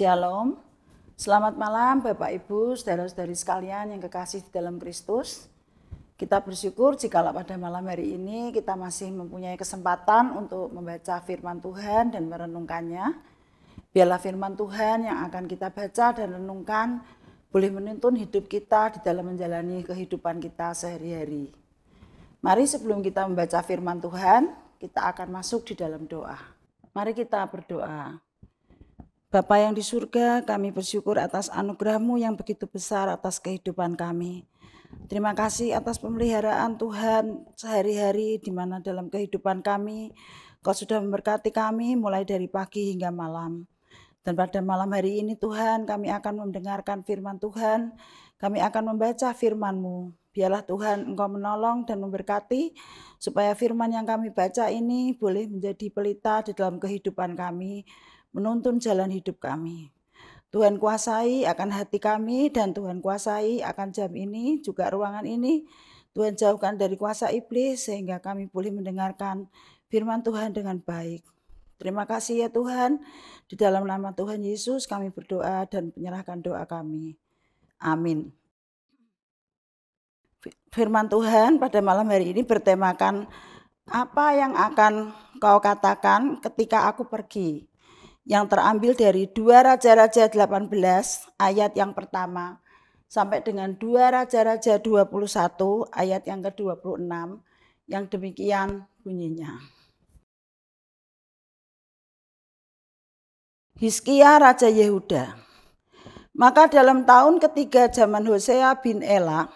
Shalom. Selamat malam Bapak Ibu, saudara-saudari sekalian yang kekasih di dalam Kristus. Kita bersyukur jikalau pada malam hari ini kita masih mempunyai kesempatan untuk membaca firman Tuhan dan merenungkannya. Biarlah firman Tuhan yang akan kita baca dan renungkan boleh menuntun hidup kita di dalam menjalani kehidupan kita sehari-hari. Mari sebelum kita membaca firman Tuhan, kita akan masuk di dalam doa. Mari kita berdoa. Bapa yang di surga, kami bersyukur atas anugerahmu yang begitu besar atas kehidupan kami. Terima kasih atas pemeliharaan Tuhan sehari-hari di mana dalam kehidupan kami, Kau sudah memberkati kami mulai dari pagi hingga malam. Dan pada malam hari ini Tuhan, kami akan mendengarkan firman Tuhan, kami akan membaca firman-Mu. Biarlah Tuhan Engkau menolong dan memberkati supaya firman yang kami baca ini boleh menjadi pelita di dalam kehidupan kami, menuntun jalan hidup kami. Tuhan kuasai akan hati kami dan Tuhan kuasai akan jam ini juga ruangan ini. Tuhan jauhkan dari kuasa iblis sehingga kami boleh mendengarkan firman Tuhan dengan baik. Terima kasih ya Tuhan. Di dalam nama Tuhan Yesus kami berdoa dan menyerahkan doa kami. Amin. Firman Tuhan pada malam hari ini bertemakan apa yang akan kau katakan ketika aku pergi yang terambil dari 2 Raja-Raja 18 ayat yang pertama sampai dengan 2 Raja-Raja 21 ayat yang ke-26 yang demikian bunyinya. Hizkia Raja Yehuda Maka dalam tahun ketiga zaman Hosea bin Ela,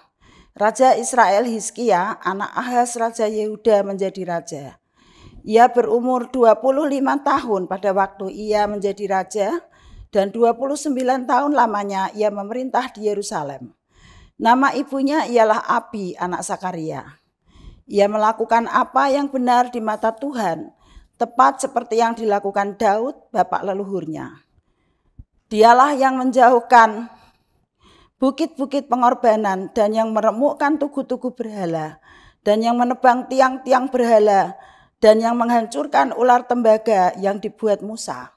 Raja Israel Hizkia, anak Ahas Raja Yehuda menjadi raja. Ia berumur 25 tahun pada waktu ia menjadi raja dan 29 tahun lamanya ia memerintah di Yerusalem. Nama ibunya ialah Abi anak Sakaria. Ia melakukan apa yang benar di mata Tuhan, tepat seperti yang dilakukan Daud bapak leluhurnya. Dialah yang menjauhkan bukit-bukit pengorbanan dan yang meremukkan tugu-tugu berhala dan yang menebang tiang-tiang berhala dan yang menghancurkan ular tembaga yang dibuat Musa.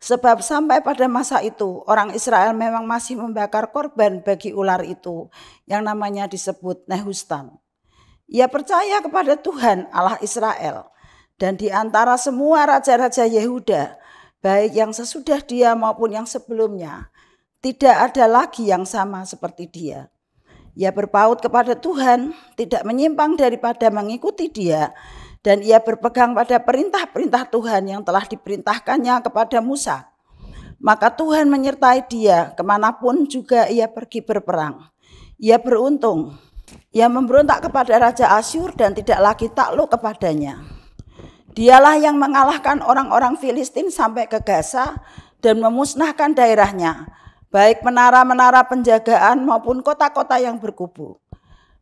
Sebab sampai pada masa itu orang Israel memang masih membakar korban bagi ular itu yang namanya disebut Nehustan. Ia percaya kepada Tuhan Allah Israel dan di antara semua raja-raja Yehuda baik yang sesudah dia maupun yang sebelumnya tidak ada lagi yang sama seperti dia. Ia berpaut kepada Tuhan, tidak menyimpang daripada mengikuti dia dan ia berpegang pada perintah-perintah Tuhan yang telah diperintahkannya kepada Musa. Maka Tuhan menyertai dia kemanapun juga ia pergi berperang. Ia beruntung, ia memberontak kepada Raja Asyur dan tidak lagi takluk kepadanya. Dialah yang mengalahkan orang-orang Filistin sampai ke Gaza dan memusnahkan daerahnya, baik menara-menara penjagaan maupun kota-kota yang berkubu.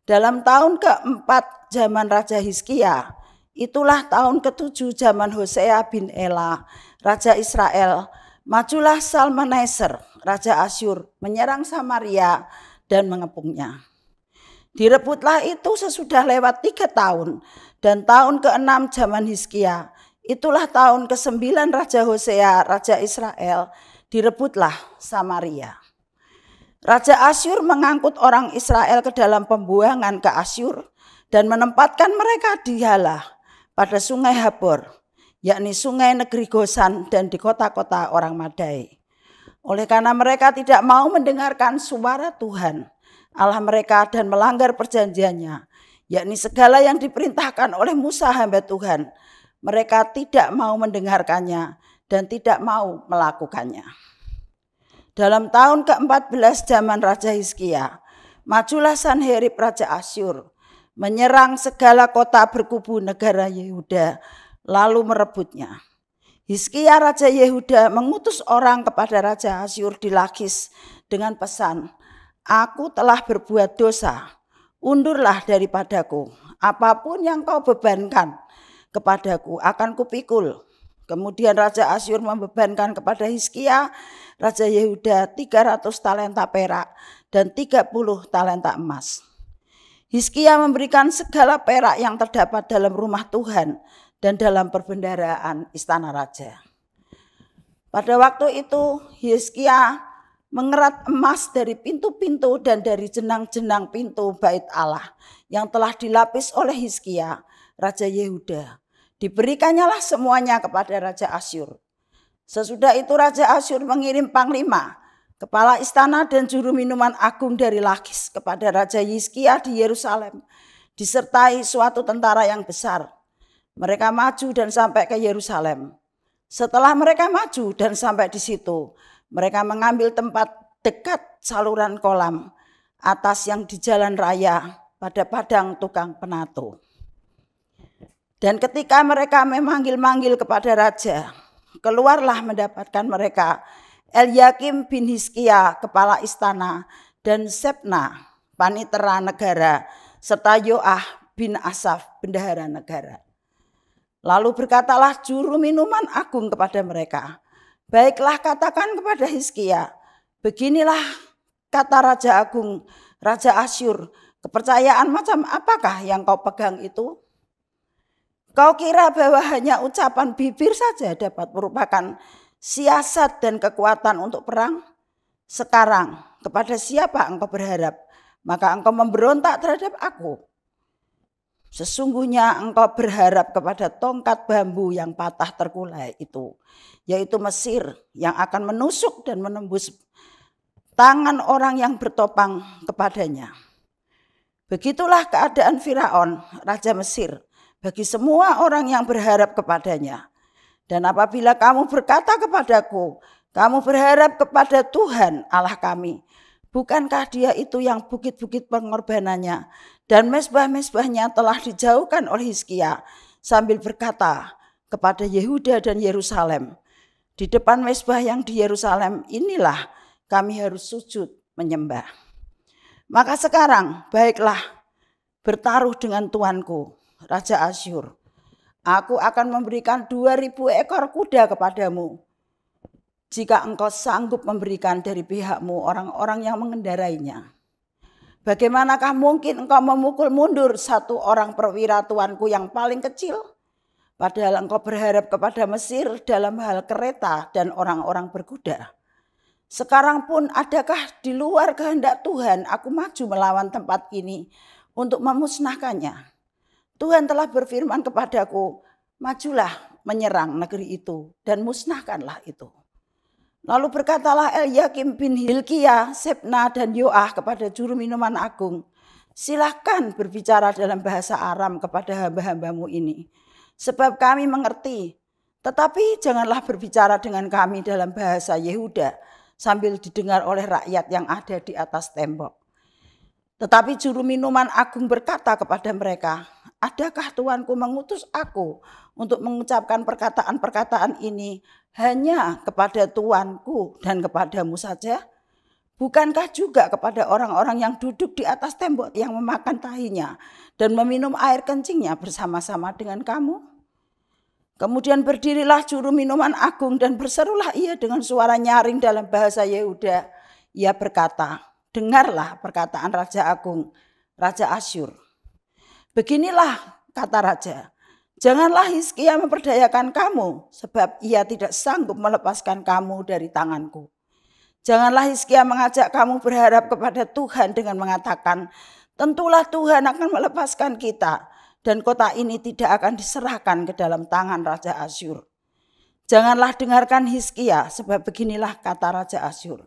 Dalam tahun keempat zaman Raja Hizkiah, Itulah tahun ketujuh zaman Hosea bin Ela, Raja Israel. Majulah Salmaneser, Raja Asyur, menyerang Samaria dan mengepungnya. Direbutlah itu sesudah lewat tiga tahun dan tahun keenam zaman Hizkia. Itulah tahun ke-9 Raja Hosea, Raja Israel, direbutlah Samaria. Raja Asyur mengangkut orang Israel ke dalam pembuangan ke Asyur dan menempatkan mereka di Halah pada sungai Habor, yakni sungai negeri Gosan dan di kota-kota orang Madai. Oleh karena mereka tidak mau mendengarkan suara Tuhan, Allah mereka dan melanggar perjanjiannya, yakni segala yang diperintahkan oleh Musa hamba Tuhan, mereka tidak mau mendengarkannya dan tidak mau melakukannya. Dalam tahun ke-14 zaman Raja Hizkia, majulah Sanherib Raja Asyur menyerang segala kota berkubu negara Yehuda, lalu merebutnya. Hizkia Raja Yehuda mengutus orang kepada Raja Asyur di Lakis dengan pesan, Aku telah berbuat dosa, undurlah daripadaku. Apapun yang kau bebankan kepadaku akan kupikul. Kemudian Raja Asyur membebankan kepada Hizkia, Raja Yehuda 300 talenta perak dan 30 talenta emas. Hiskia memberikan segala perak yang terdapat dalam rumah Tuhan dan dalam perbendaraan istana raja. Pada waktu itu Hiskia mengerat emas dari pintu-pintu dan dari jenang-jenang pintu bait Allah yang telah dilapis oleh Hiskia, Raja Yehuda. Diberikannyalah semuanya kepada Raja Asyur. Sesudah itu Raja Asyur mengirim panglima kepala istana dan juru minuman agung dari Lakis kepada Raja Hizkia di Yerusalem, disertai suatu tentara yang besar. Mereka maju dan sampai ke Yerusalem. Setelah mereka maju dan sampai di situ, mereka mengambil tempat dekat saluran kolam atas yang di jalan raya pada padang tukang penato. Dan ketika mereka memanggil-manggil kepada raja, keluarlah mendapatkan mereka Eliakim bin Hiskia, kepala istana, dan Sepna, panitera negara, serta Yoah bin Asaf, bendahara negara. Lalu berkatalah juru minuman agung kepada mereka, Baiklah katakan kepada Hiskia, beginilah kata Raja Agung, Raja Asyur, kepercayaan macam apakah yang kau pegang itu? Kau kira bahwa hanya ucapan bibir saja dapat merupakan siasat dan kekuatan untuk perang sekarang. Kepada siapa engkau berharap? Maka engkau memberontak terhadap aku. Sesungguhnya engkau berharap kepada tongkat bambu yang patah terkulai itu, yaitu Mesir yang akan menusuk dan menembus tangan orang yang bertopang kepadanya. Begitulah keadaan Firaun, raja Mesir, bagi semua orang yang berharap kepadanya. Dan apabila kamu berkata kepadaku, kamu berharap kepada Tuhan Allah kami. Bukankah dia itu yang bukit-bukit pengorbanannya dan mesbah-mesbahnya telah dijauhkan oleh Hizkia sambil berkata kepada Yehuda dan Yerusalem, di depan mesbah yang di Yerusalem inilah kami harus sujud menyembah. Maka sekarang baiklah bertaruh dengan Tuanku, Raja Asyur Aku akan memberikan 2000 ekor kuda kepadamu. Jika engkau sanggup memberikan dari pihakmu orang-orang yang mengendarainya. Bagaimanakah mungkin engkau memukul mundur satu orang perwira tuanku yang paling kecil? Padahal engkau berharap kepada Mesir dalam hal kereta dan orang-orang berkuda. Sekarang pun adakah di luar kehendak Tuhan aku maju melawan tempat ini untuk memusnahkannya? Tuhan telah berfirman kepadaku, majulah menyerang negeri itu dan musnahkanlah itu. Lalu berkatalah Eliakim bin Hilkia, Sebna dan Yoah kepada juru minuman agung, silahkan berbicara dalam bahasa Aram kepada hamba-hambamu ini. Sebab kami mengerti, tetapi janganlah berbicara dengan kami dalam bahasa Yehuda sambil didengar oleh rakyat yang ada di atas tembok. Tetapi juru minuman agung berkata kepada mereka, Adakah Tuanku mengutus aku untuk mengucapkan perkataan-perkataan ini hanya kepada Tuanku dan kepadamu saja? Bukankah juga kepada orang-orang yang duduk di atas tembok yang memakan tahinya dan meminum air kencingnya bersama-sama dengan kamu? Kemudian berdirilah juru minuman agung dan berserulah ia dengan suara nyaring dalam bahasa Yehuda. Ia berkata, dengarlah perkataan Raja Agung, Raja Asyur Beginilah kata raja, janganlah Hizkia memperdayakan kamu sebab ia tidak sanggup melepaskan kamu dari tanganku. Janganlah Hizkia mengajak kamu berharap kepada Tuhan dengan mengatakan, tentulah Tuhan akan melepaskan kita dan kota ini tidak akan diserahkan ke dalam tangan Raja Asyur. Janganlah dengarkan Hizkia sebab beginilah kata Raja Asyur.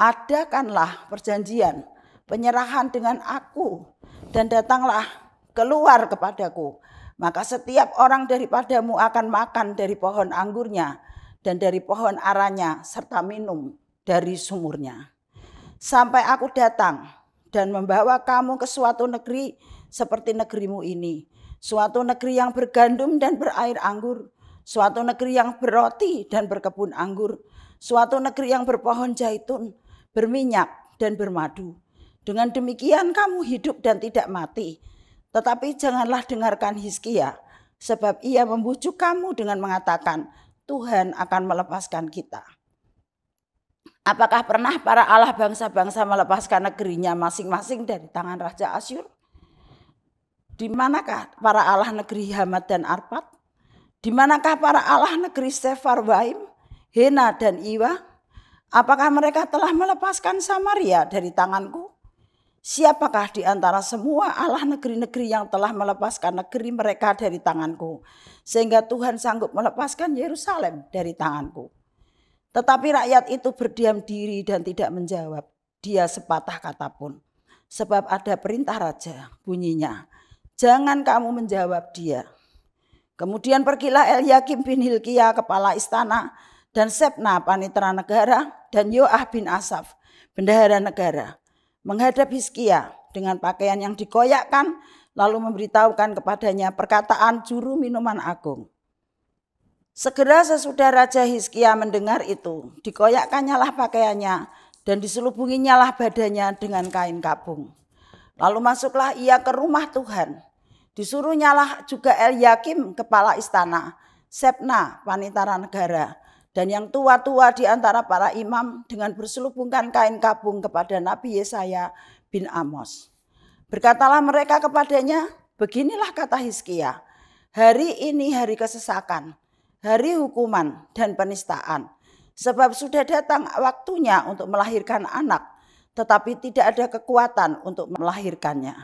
Adakanlah perjanjian penyerahan dengan aku dan datanglah keluar kepadaku. Maka setiap orang daripadamu akan makan dari pohon anggurnya dan dari pohon aranya serta minum dari sumurnya. Sampai aku datang dan membawa kamu ke suatu negeri seperti negerimu ini. Suatu negeri yang bergandum dan berair anggur. Suatu negeri yang berroti dan berkebun anggur. Suatu negeri yang berpohon zaitun, berminyak dan bermadu dengan demikian kamu hidup dan tidak mati. Tetapi janganlah dengarkan Hizkia, sebab ia membujuk kamu dengan mengatakan, Tuhan akan melepaskan kita. Apakah pernah para Allah bangsa-bangsa melepaskan negerinya masing-masing dari tangan Raja Asyur? Di manakah para Allah negeri Hamad dan Arpad? Di manakah para Allah negeri Sefarwaim, Hena dan Iwa? Apakah mereka telah melepaskan Samaria dari tanganku? Siapakah di antara semua Allah negeri-negeri yang telah melepaskan negeri mereka dari tanganku, sehingga Tuhan sanggup melepaskan Yerusalem dari tanganku? Tetapi rakyat itu berdiam diri dan tidak menjawab. Dia sepatah kata pun, sebab ada perintah raja bunyinya: "Jangan kamu menjawab dia." Kemudian pergilah Eliakim bin Hilkia, kepala istana, dan Sebna, panitera negara, dan Yoah bin Asaf, bendahara negara menghadap Hizkia dengan pakaian yang dikoyakkan lalu memberitahukan kepadanya perkataan juru minuman agung. Segera sesudah Raja Hizkia mendengar itu, dikoyakkannya lah pakaiannya dan diselubunginya lah badannya dengan kain kabung. Lalu masuklah ia ke rumah Tuhan. Disuruhnya lah juga El Yakim kepala istana, Sepna, panitara negara, dan yang tua-tua di antara para imam dengan berselubungkan kain kabung kepada Nabi Yesaya bin Amos. Berkatalah mereka kepadanya, beginilah kata Hizkia, hari ini hari kesesakan, hari hukuman dan penistaan. Sebab sudah datang waktunya untuk melahirkan anak, tetapi tidak ada kekuatan untuk melahirkannya.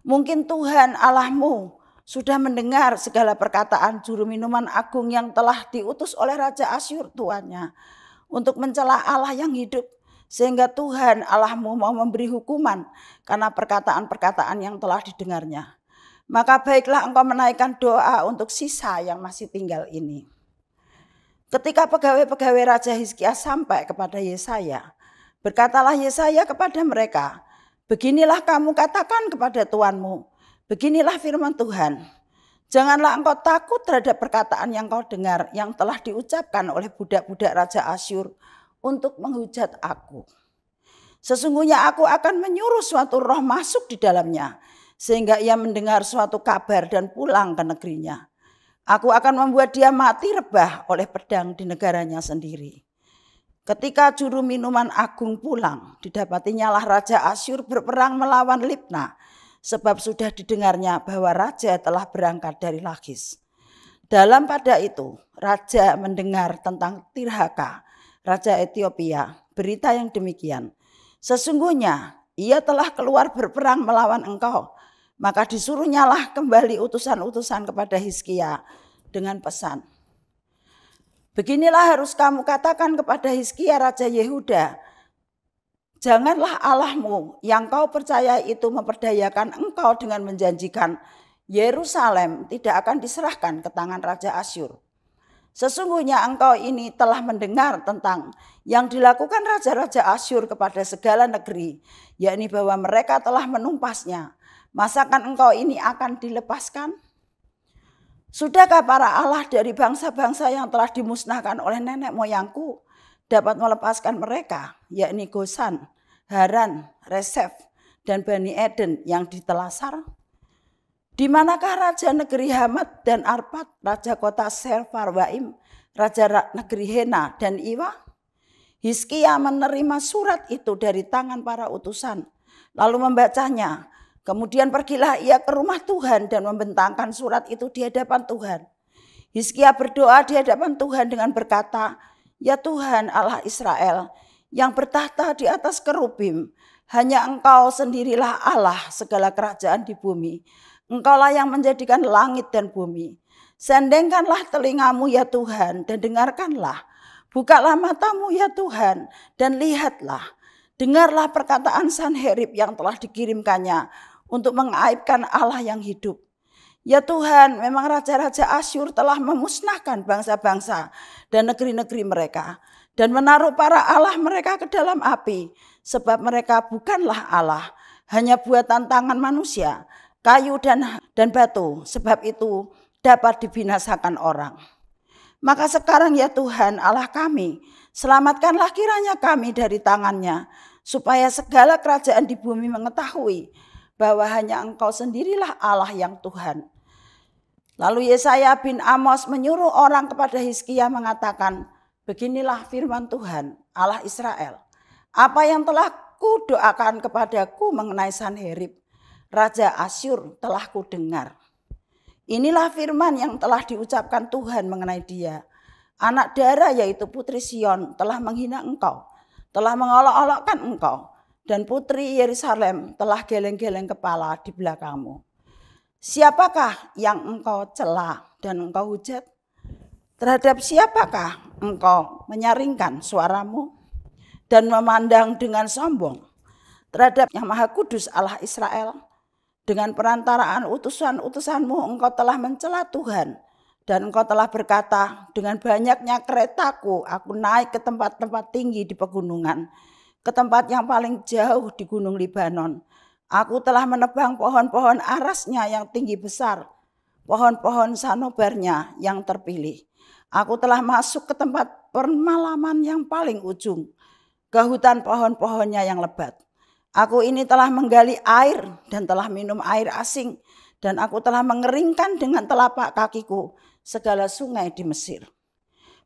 Mungkin Tuhan Allahmu sudah mendengar segala perkataan juru minuman agung yang telah diutus oleh Raja Asyur tuannya untuk mencela Allah yang hidup sehingga Tuhan Allahmu mau memberi hukuman karena perkataan-perkataan yang telah didengarnya. Maka baiklah engkau menaikkan doa untuk sisa yang masih tinggal ini. Ketika pegawai-pegawai Raja Hizkia sampai kepada Yesaya, berkatalah Yesaya kepada mereka, Beginilah kamu katakan kepada tuanmu, Beginilah firman Tuhan. Janganlah engkau takut terhadap perkataan yang kau dengar yang telah diucapkan oleh budak-budak Raja Asyur untuk menghujat aku. Sesungguhnya aku akan menyuruh suatu roh masuk di dalamnya sehingga ia mendengar suatu kabar dan pulang ke negerinya. Aku akan membuat dia mati rebah oleh pedang di negaranya sendiri. Ketika juru minuman agung pulang, didapatinya lah Raja Asyur berperang melawan Libna sebab sudah didengarnya bahwa raja telah berangkat dari Lagis. Dalam pada itu, raja mendengar tentang Tirhaka, raja Ethiopia, berita yang demikian. Sesungguhnya ia telah keluar berperang melawan engkau. Maka disuruhnyalah kembali utusan-utusan kepada Hizkia dengan pesan. Beginilah harus kamu katakan kepada Hizkia Raja Yehuda, Janganlah Allahmu yang kau percaya itu memperdayakan engkau dengan menjanjikan Yerusalem tidak akan diserahkan ke tangan Raja Asyur. Sesungguhnya engkau ini telah mendengar tentang yang dilakukan raja-raja Asyur kepada segala negeri, yakni bahwa mereka telah menumpasnya. Masakan engkau ini akan dilepaskan? Sudahkah para Allah dari bangsa-bangsa yang telah dimusnahkan oleh nenek moyangku dapat melepaskan mereka, yakni Gosan, Haran, Resef, dan Bani Eden yang ditelasar? Di manakah Raja Negeri Hamad dan Arpad, Raja Kota Serfarwaim, Raja Negeri Hena dan Iwa? Hiskia menerima surat itu dari tangan para utusan, lalu membacanya. Kemudian pergilah ia ke rumah Tuhan dan membentangkan surat itu di hadapan Tuhan. Hiskia berdoa di hadapan Tuhan dengan berkata, Ya Tuhan Allah Israel, yang bertahta di atas kerubim. Hanya engkau sendirilah Allah segala kerajaan di bumi. Engkaulah yang menjadikan langit dan bumi. Sendengkanlah telingamu ya Tuhan dan dengarkanlah. Bukalah matamu ya Tuhan dan lihatlah. Dengarlah perkataan Sanherib yang telah dikirimkannya untuk mengaibkan Allah yang hidup. Ya Tuhan, memang raja-raja Asyur telah memusnahkan bangsa-bangsa dan negeri-negeri mereka dan menaruh para Allah mereka ke dalam api, sebab mereka bukanlah Allah, hanya buatan tangan manusia, kayu dan dan batu, sebab itu dapat dibinasakan orang. Maka sekarang ya Tuhan Allah kami, selamatkanlah kiranya kami dari tangannya, supaya segala kerajaan di bumi mengetahui bahwa hanya engkau sendirilah Allah yang Tuhan. Lalu Yesaya bin Amos menyuruh orang kepada Hizkia mengatakan, Beginilah firman Tuhan, Allah Israel. Apa yang telah kudoakan kepadaku mengenai Sanherib, Raja Asyur telah kudengar. Inilah firman yang telah diucapkan Tuhan mengenai dia. Anak darah yaitu putri Sion telah menghina engkau, telah mengolok-olokkan engkau, dan putri Yerusalem telah geleng-geleng kepala di belakangmu. Siapakah yang engkau celah dan engkau hujat? Terhadap siapakah engkau menyaringkan suaramu dan memandang dengan sombong? Terhadap Yang Maha Kudus Allah Israel, dengan perantaraan utusan-utusanmu engkau telah mencela Tuhan dan engkau telah berkata, dengan banyaknya keretaku aku naik ke tempat-tempat tinggi di pegunungan, ke tempat yang paling jauh di gunung Libanon. Aku telah menebang pohon-pohon arasnya yang tinggi besar, pohon-pohon sanobarnya yang terpilih. Aku telah masuk ke tempat permalaman yang paling ujung, ke hutan pohon-pohonnya yang lebat. Aku ini telah menggali air dan telah minum air asing, dan aku telah mengeringkan dengan telapak kakiku segala sungai di Mesir.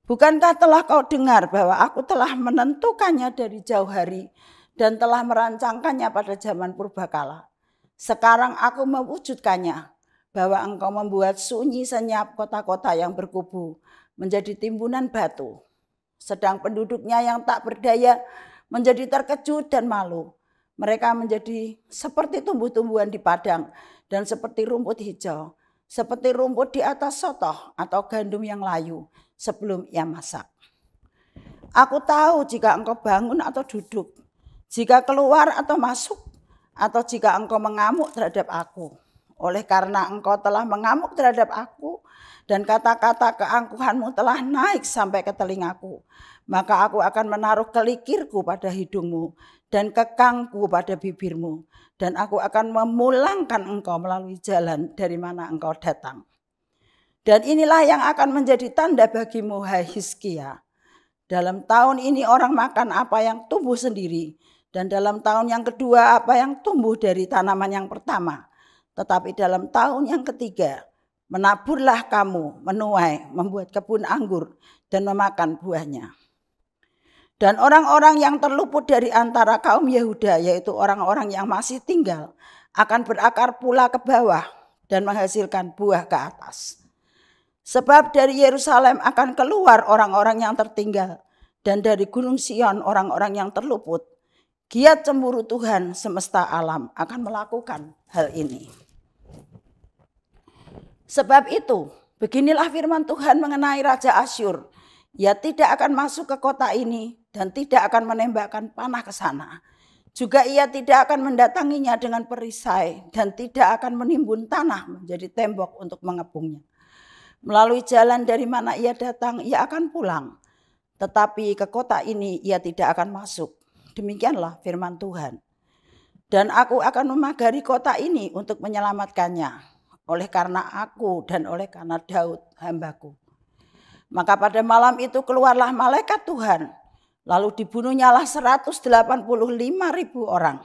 Bukankah telah kau dengar bahwa aku telah menentukannya dari jauh hari dan telah merancangkannya pada zaman purbakala? Sekarang aku mewujudkannya, bahwa engkau membuat sunyi senyap kota-kota yang berkubu menjadi timbunan batu. Sedang penduduknya yang tak berdaya menjadi terkejut dan malu. Mereka menjadi seperti tumbuh-tumbuhan di padang dan seperti rumput hijau, seperti rumput di atas sotoh atau gandum yang layu sebelum ia masak. Aku tahu jika engkau bangun atau duduk, jika keluar atau masuk, atau jika engkau mengamuk terhadap aku. Oleh karena engkau telah mengamuk terhadap aku, dan kata-kata keangkuhanmu telah naik sampai ke telingaku. Maka aku akan menaruh kelikirku pada hidungmu dan kekangku pada bibirmu. Dan aku akan memulangkan engkau melalui jalan dari mana engkau datang. Dan inilah yang akan menjadi tanda bagimu, hai Hizkia. Dalam tahun ini orang makan apa yang tumbuh sendiri, dan dalam tahun yang kedua apa yang tumbuh dari tanaman yang pertama. Tetapi dalam tahun yang ketiga Menaburlah kamu, menuai, membuat kebun anggur, dan memakan buahnya. Dan orang-orang yang terluput dari antara kaum Yehuda, yaitu orang-orang yang masih tinggal, akan berakar pula ke bawah dan menghasilkan buah ke atas. Sebab dari Yerusalem akan keluar orang-orang yang tertinggal, dan dari Gunung Sion orang-orang yang terluput. Giat cemburu Tuhan semesta alam akan melakukan hal ini. Sebab itu, beginilah firman Tuhan mengenai Raja Asyur. ia tidak akan masuk ke kota ini dan tidak akan menembakkan panah ke sana. Juga ia tidak akan mendatanginya dengan perisai dan tidak akan menimbun tanah menjadi tembok untuk mengepungnya. Melalui jalan dari mana ia datang, ia akan pulang. Tetapi ke kota ini ia tidak akan masuk. Demikianlah firman Tuhan. Dan aku akan memagari kota ini untuk menyelamatkannya oleh karena aku dan oleh karena Daud hambaku. Maka pada malam itu keluarlah malaikat Tuhan, lalu dibunuhnyalah 185 ribu orang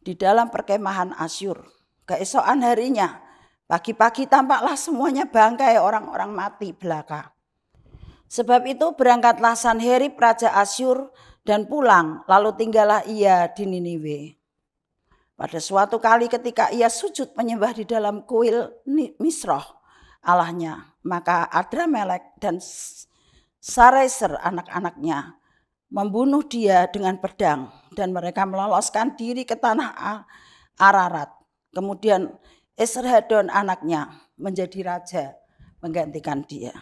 di dalam perkemahan Asyur. Keesokan harinya, pagi-pagi tampaklah semuanya bangkai orang-orang mati belaka. Sebab itu berangkatlah Sanherib Raja Asyur dan pulang, lalu tinggallah ia di Niniwe. Pada suatu kali ketika ia sujud menyembah di dalam kuil Misroh Allahnya, maka Adramelek dan Sareser anak-anaknya membunuh dia dengan pedang dan mereka meloloskan diri ke tanah Ararat. Kemudian Esrhadon anaknya menjadi raja menggantikan dia.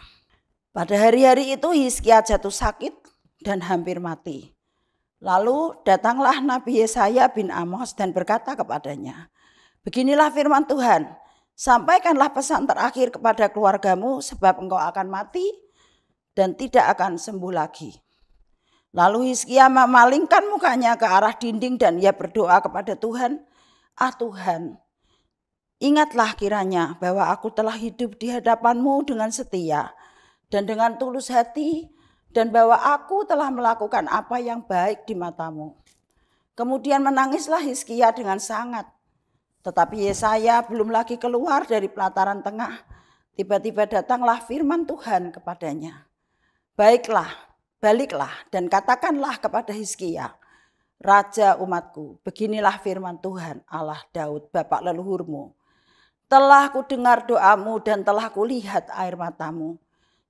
Pada hari-hari itu Hizkia jatuh sakit dan hampir mati. Lalu datanglah Nabi Yesaya bin Amos dan berkata kepadanya, Beginilah firman Tuhan, sampaikanlah pesan terakhir kepada keluargamu sebab engkau akan mati dan tidak akan sembuh lagi. Lalu Hizkia memalingkan mukanya ke arah dinding dan ia berdoa kepada Tuhan, Ah Tuhan, ingatlah kiranya bahwa aku telah hidup di hadapanmu dengan setia dan dengan tulus hati dan bahwa aku telah melakukan apa yang baik di matamu. Kemudian menangislah Hizkia dengan sangat. Tetapi Yesaya belum lagi keluar dari pelataran tengah. Tiba-tiba datanglah firman Tuhan kepadanya. Baiklah, baliklah dan katakanlah kepada Hizkia, Raja umatku, beginilah firman Tuhan Allah Daud, Bapak leluhurmu. Telah kudengar doamu dan telah kulihat air matamu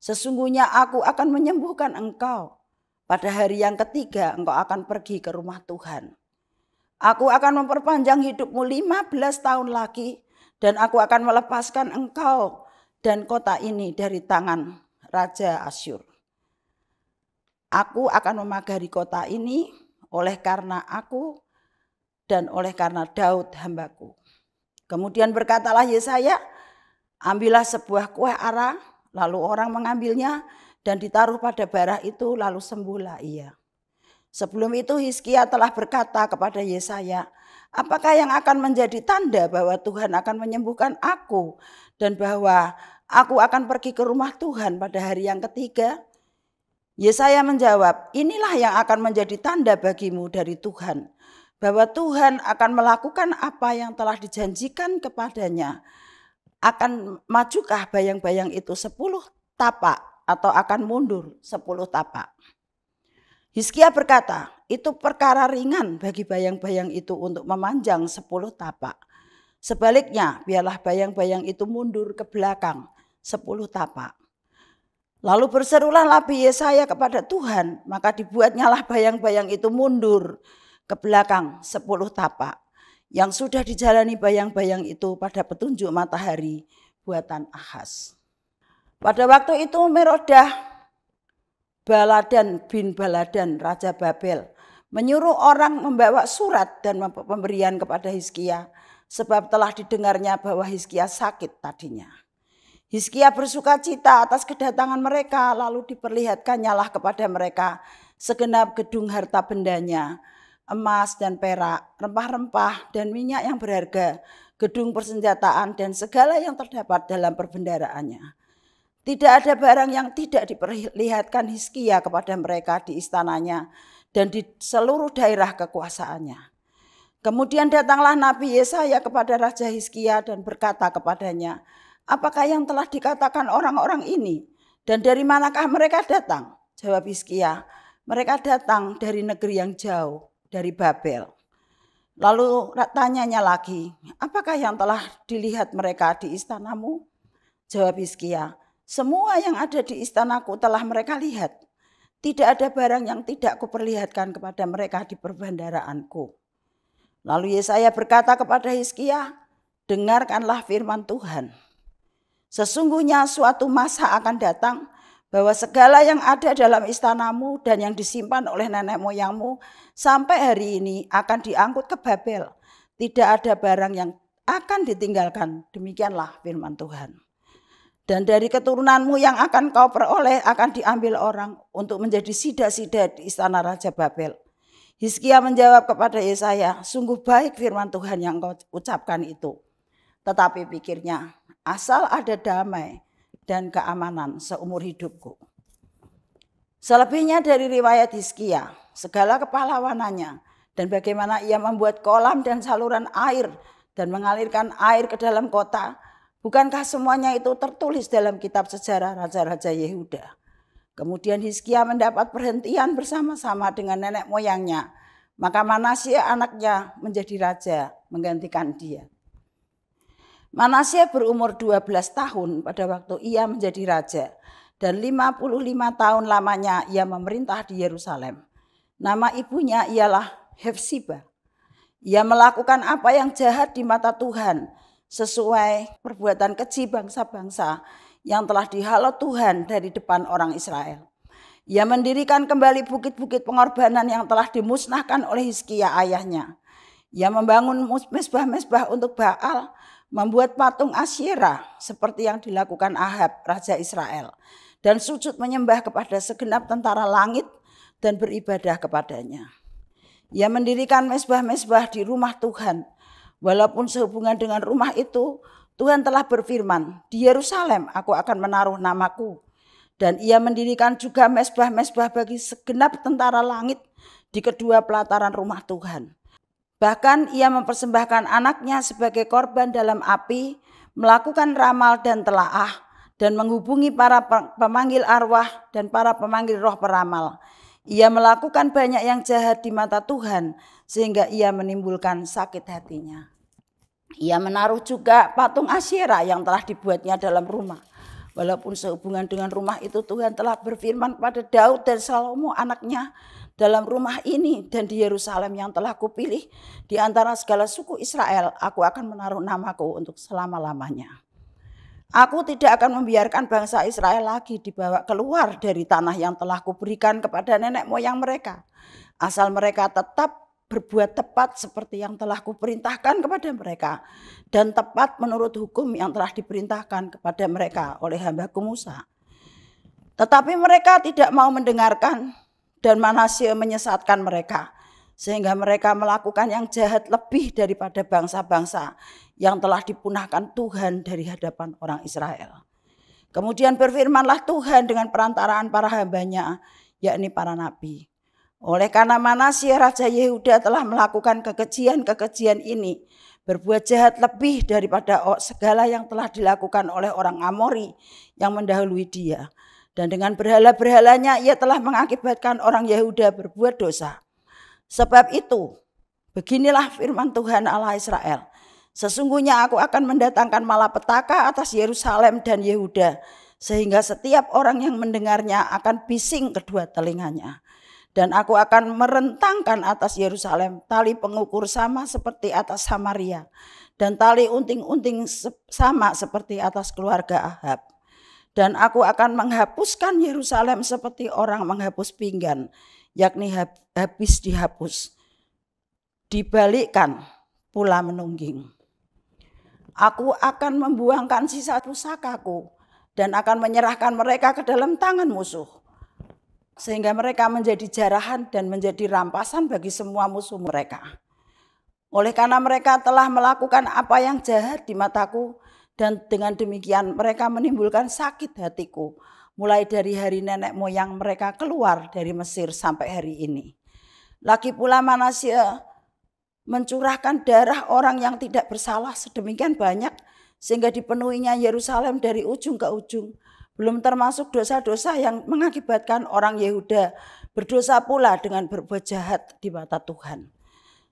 Sesungguhnya aku akan menyembuhkan engkau. Pada hari yang ketiga engkau akan pergi ke rumah Tuhan. Aku akan memperpanjang hidupmu 15 tahun lagi dan aku akan melepaskan engkau dan kota ini dari tangan Raja Asyur. Aku akan memagari kota ini oleh karena aku dan oleh karena Daud hambaku. Kemudian berkatalah Yesaya, ambillah sebuah kue arang Lalu orang mengambilnya dan ditaruh pada bara itu lalu sembuhlah ia. Sebelum itu Hizkia telah berkata kepada Yesaya, apakah yang akan menjadi tanda bahwa Tuhan akan menyembuhkan aku dan bahwa aku akan pergi ke rumah Tuhan pada hari yang ketiga? Yesaya menjawab, inilah yang akan menjadi tanda bagimu dari Tuhan, bahwa Tuhan akan melakukan apa yang telah dijanjikan kepadanya akan majukah bayang-bayang itu sepuluh tapak atau akan mundur sepuluh tapak? Hiskia berkata, itu perkara ringan bagi bayang-bayang itu untuk memanjang sepuluh tapak. Sebaliknya, biarlah bayang-bayang itu mundur ke belakang sepuluh tapak. Lalu berserulah Nabi Yesaya kepada Tuhan, maka dibuatnyalah bayang-bayang itu mundur ke belakang sepuluh tapak yang sudah dijalani bayang-bayang itu pada petunjuk matahari buatan Ahas. Pada waktu itu Merodah Baladan bin Baladan Raja Babel menyuruh orang membawa surat dan pemberian kepada Hizkia sebab telah didengarnya bahwa Hizkia sakit tadinya. Hizkia bersuka cita atas kedatangan mereka lalu diperlihatkan nyalah kepada mereka segenap gedung harta bendanya emas dan perak, rempah-rempah dan minyak yang berharga, gedung persenjataan dan segala yang terdapat dalam perbendaraannya. Tidak ada barang yang tidak diperlihatkan Hiskia kepada mereka di istananya dan di seluruh daerah kekuasaannya. Kemudian datanglah Nabi Yesaya kepada Raja Hiskia dan berkata kepadanya, Apakah yang telah dikatakan orang-orang ini? Dan dari manakah mereka datang? Jawab Hiskia, mereka datang dari negeri yang jauh dari Babel. Lalu tanyanya lagi, apakah yang telah dilihat mereka di istanamu? Jawab Hizkia, semua yang ada di istanaku telah mereka lihat. Tidak ada barang yang tidak kuperlihatkan kepada mereka di perbandaraanku. Lalu Yesaya berkata kepada Hizkia, dengarkanlah firman Tuhan. Sesungguhnya suatu masa akan datang bahwa segala yang ada dalam istanamu dan yang disimpan oleh nenek moyangmu sampai hari ini akan diangkut ke Babel. Tidak ada barang yang akan ditinggalkan. Demikianlah firman Tuhan. Dan dari keturunanmu yang akan kau peroleh akan diambil orang untuk menjadi sida-sida di istana Raja Babel. Hizkia menjawab kepada Yesaya, sungguh baik firman Tuhan yang kau ucapkan itu. Tetapi pikirnya, asal ada damai dan keamanan seumur hidupku. Selebihnya dari riwayat Hiskia segala kepahlawanannya dan bagaimana ia membuat kolam dan saluran air dan mengalirkan air ke dalam kota, bukankah semuanya itu tertulis dalam kitab sejarah raja-raja Yehuda? Kemudian Hiskia mendapat perhentian bersama-sama dengan nenek moyangnya, maka Manasya anaknya menjadi raja menggantikan dia. Manasya berumur 12 tahun pada waktu ia menjadi raja dan 55 tahun lamanya ia memerintah di Yerusalem. Nama ibunya ialah Hefsiba. Ia melakukan apa yang jahat di mata Tuhan sesuai perbuatan keji bangsa-bangsa yang telah dihalau Tuhan dari depan orang Israel. Ia mendirikan kembali bukit-bukit pengorbanan yang telah dimusnahkan oleh Hizkia ayahnya. Ia membangun mesbah-mesbah untuk Baal membuat patung Asyera seperti yang dilakukan Ahab, Raja Israel, dan sujud menyembah kepada segenap tentara langit dan beribadah kepadanya. Ia mendirikan mesbah-mesbah di rumah Tuhan, walaupun sehubungan dengan rumah itu, Tuhan telah berfirman, di Yerusalem aku akan menaruh namaku. Dan ia mendirikan juga mesbah-mesbah bagi segenap tentara langit di kedua pelataran rumah Tuhan. Bahkan ia mempersembahkan anaknya sebagai korban dalam api, melakukan ramal dan telaah, dan menghubungi para pemanggil arwah dan para pemanggil roh peramal. Ia melakukan banyak yang jahat di mata Tuhan sehingga ia menimbulkan sakit hatinya. Ia menaruh juga patung Asyera yang telah dibuatnya dalam rumah. Walaupun sehubungan dengan rumah itu Tuhan telah berfirman kepada Daud dan Salomo anaknya dalam rumah ini dan di Yerusalem yang telah kupilih di antara segala suku Israel, aku akan menaruh namaku untuk selama-lamanya. Aku tidak akan membiarkan bangsa Israel lagi dibawa keluar dari tanah yang telah kuberikan kepada nenek moyang mereka. Asal mereka tetap berbuat tepat seperti yang telah kuperintahkan kepada mereka. Dan tepat menurut hukum yang telah diperintahkan kepada mereka oleh hamba-Ku Musa. Tetapi mereka tidak mau mendengarkan dan manasya menyesatkan mereka sehingga mereka melakukan yang jahat lebih daripada bangsa-bangsa yang telah dipunahkan Tuhan dari hadapan orang Israel. Kemudian berfirmanlah Tuhan dengan perantaraan para hambanya, yakni para nabi. Oleh karena Manasya Raja Yehuda telah melakukan kekejian-kekejian ini, berbuat jahat lebih daripada segala yang telah dilakukan oleh orang Amori yang mendahului dia. Dan dengan berhala-berhalanya ia telah mengakibatkan orang Yehuda berbuat dosa. Sebab itu, beginilah firman Tuhan Allah Israel. Sesungguhnya aku akan mendatangkan malapetaka atas Yerusalem dan Yehuda, sehingga setiap orang yang mendengarnya akan bising kedua telinganya. Dan aku akan merentangkan atas Yerusalem tali pengukur sama seperti atas Samaria, dan tali unting-unting sama seperti atas keluarga Ahab dan aku akan menghapuskan Yerusalem seperti orang menghapus pinggan, yakni habis dihapus. Dibalikkan pula menungging. Aku akan membuangkan sisa pusakaku dan akan menyerahkan mereka ke dalam tangan musuh. Sehingga mereka menjadi jarahan dan menjadi rampasan bagi semua musuh mereka. Oleh karena mereka telah melakukan apa yang jahat di mataku, dan dengan demikian mereka menimbulkan sakit hatiku mulai dari hari nenek moyang mereka keluar dari Mesir sampai hari ini. Lagi pula Manasya mencurahkan darah orang yang tidak bersalah sedemikian banyak sehingga dipenuhinya Yerusalem dari ujung ke ujung. Belum termasuk dosa-dosa yang mengakibatkan orang Yehuda berdosa pula dengan berbuat jahat di mata Tuhan.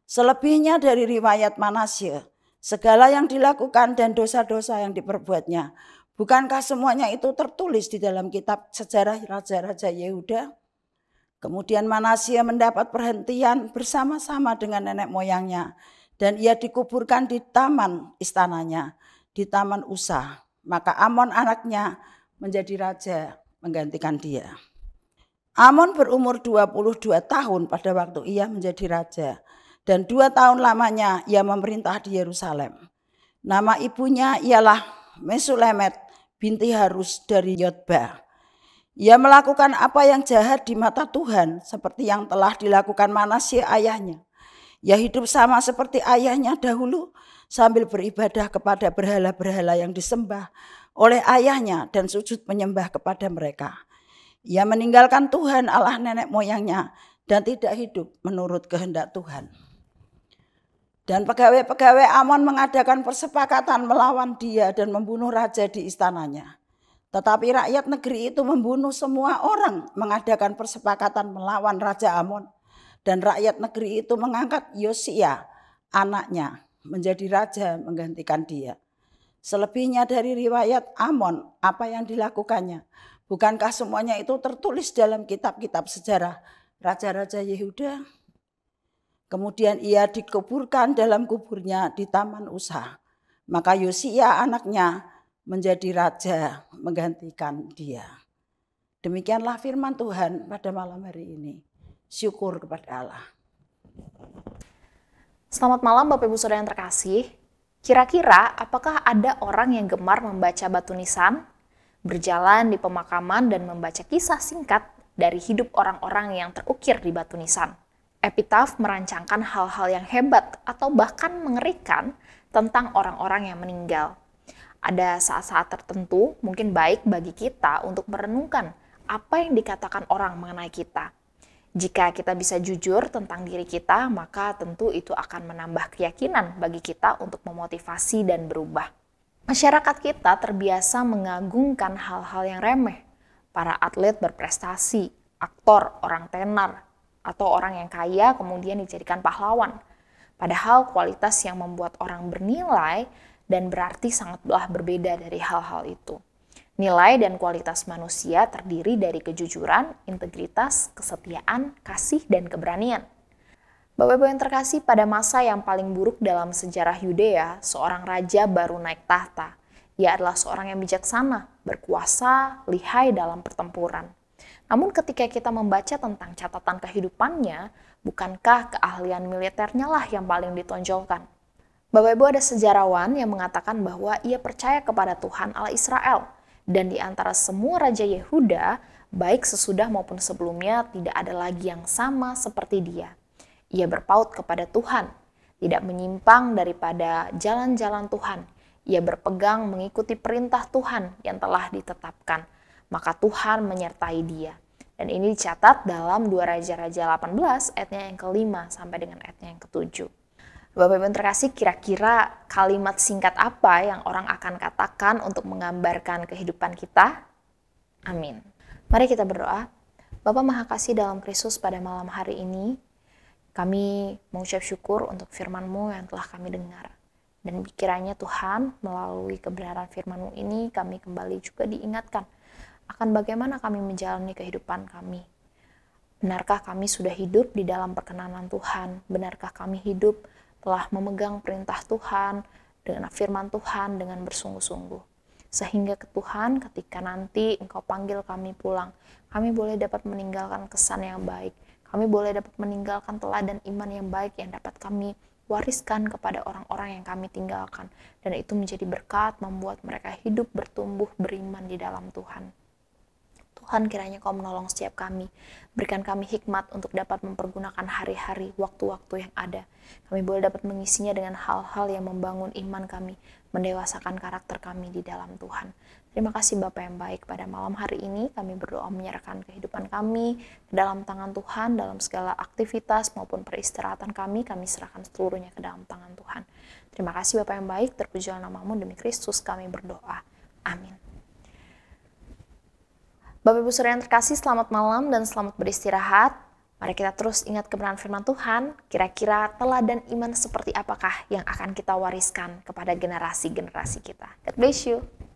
Selebihnya dari riwayat Manasya, segala yang dilakukan dan dosa-dosa yang diperbuatnya. Bukankah semuanya itu tertulis di dalam kitab sejarah Raja-Raja Yehuda? Kemudian Manasia mendapat perhentian bersama-sama dengan nenek moyangnya. Dan ia dikuburkan di taman istananya, di taman Usa. Maka Amon anaknya menjadi raja menggantikan dia. Amon berumur 22 tahun pada waktu ia menjadi raja dan dua tahun lamanya ia memerintah di Yerusalem. Nama ibunya ialah Mesulemet binti Harus dari Yotba. Ia melakukan apa yang jahat di mata Tuhan seperti yang telah dilakukan Manasye ayahnya. Ia hidup sama seperti ayahnya dahulu sambil beribadah kepada berhala-berhala yang disembah oleh ayahnya dan sujud menyembah kepada mereka. Ia meninggalkan Tuhan Allah nenek moyangnya dan tidak hidup menurut kehendak Tuhan. Dan pegawai-pegawai Amon mengadakan persepakatan melawan dia dan membunuh raja di istananya. Tetapi rakyat negeri itu membunuh semua orang mengadakan persepakatan melawan Raja Amon. Dan rakyat negeri itu mengangkat Yosia, anaknya, menjadi raja menggantikan dia. Selebihnya dari riwayat Amon, apa yang dilakukannya? Bukankah semuanya itu tertulis dalam kitab-kitab sejarah Raja-Raja Yehuda? Kemudian ia dikuburkan dalam kuburnya di Taman Usa. Maka Yosia anaknya menjadi raja menggantikan dia. Demikianlah firman Tuhan pada malam hari ini. Syukur kepada Allah. Selamat malam Bapak Ibu Saudara yang terkasih. Kira-kira apakah ada orang yang gemar membaca batu nisan, berjalan di pemakaman dan membaca kisah singkat dari hidup orang-orang yang terukir di batu nisan? Epitaph merancangkan hal-hal yang hebat atau bahkan mengerikan tentang orang-orang yang meninggal. Ada saat-saat tertentu mungkin baik bagi kita untuk merenungkan apa yang dikatakan orang mengenai kita. Jika kita bisa jujur tentang diri kita, maka tentu itu akan menambah keyakinan bagi kita untuk memotivasi dan berubah. Masyarakat kita terbiasa mengagungkan hal-hal yang remeh. Para atlet berprestasi, aktor, orang tenar, atau orang yang kaya kemudian dijadikan pahlawan. Padahal kualitas yang membuat orang bernilai dan berarti sangatlah berbeda dari hal-hal itu. Nilai dan kualitas manusia terdiri dari kejujuran, integritas, kesetiaan, kasih, dan keberanian. Bapak-Ibu yang terkasih, pada masa yang paling buruk dalam sejarah Yudea, seorang raja baru naik tahta. Ia adalah seorang yang bijaksana, berkuasa, lihai dalam pertempuran. Namun ketika kita membaca tentang catatan kehidupannya, bukankah keahlian militernya lah yang paling ditonjolkan? Bapak Ibu ada sejarawan yang mengatakan bahwa ia percaya kepada Tuhan Allah Israel dan di antara semua raja Yehuda, baik sesudah maupun sebelumnya tidak ada lagi yang sama seperti dia. Ia berpaut kepada Tuhan, tidak menyimpang daripada jalan-jalan Tuhan. Ia berpegang mengikuti perintah Tuhan yang telah ditetapkan maka Tuhan menyertai dia. Dan ini dicatat dalam dua Raja-Raja 18, ayatnya yang kelima sampai dengan ayatnya yang ketujuh. Bapak Ibu terkasih, kira-kira kalimat singkat apa yang orang akan katakan untuk menggambarkan kehidupan kita? Amin. Mari kita berdoa. Bapak Maha Kasih dalam Kristus pada malam hari ini, kami mengucap syukur untuk firman-Mu yang telah kami dengar. Dan pikirannya Tuhan melalui kebenaran firman-Mu ini kami kembali juga diingatkan akan bagaimana kami menjalani kehidupan kami. Benarkah kami sudah hidup di dalam perkenanan Tuhan? Benarkah kami hidup telah memegang perintah Tuhan dengan firman Tuhan dengan bersungguh-sungguh? Sehingga ke Tuhan ketika nanti engkau panggil kami pulang, kami boleh dapat meninggalkan kesan yang baik. Kami boleh dapat meninggalkan teladan iman yang baik yang dapat kami wariskan kepada orang-orang yang kami tinggalkan, dan itu menjadi berkat, membuat mereka hidup bertumbuh beriman di dalam Tuhan. Tuhan kiranya kau menolong setiap kami. Berikan kami hikmat untuk dapat mempergunakan hari-hari, waktu-waktu yang ada. Kami boleh dapat mengisinya dengan hal-hal yang membangun iman kami, mendewasakan karakter kami di dalam Tuhan. Terima kasih Bapak yang baik pada malam hari ini kami berdoa menyerahkan kehidupan kami ke dalam tangan Tuhan dalam segala aktivitas maupun peristirahatan kami kami serahkan seluruhnya ke dalam tangan Tuhan. Terima kasih Bapak yang baik terpujilah namamu demi Kristus kami berdoa. Amin. Bapak Ibu Saudara yang terkasih, selamat malam dan selamat beristirahat. Mari kita terus ingat kebenaran firman Tuhan, kira-kira teladan iman seperti apakah yang akan kita wariskan kepada generasi-generasi kita. God bless you.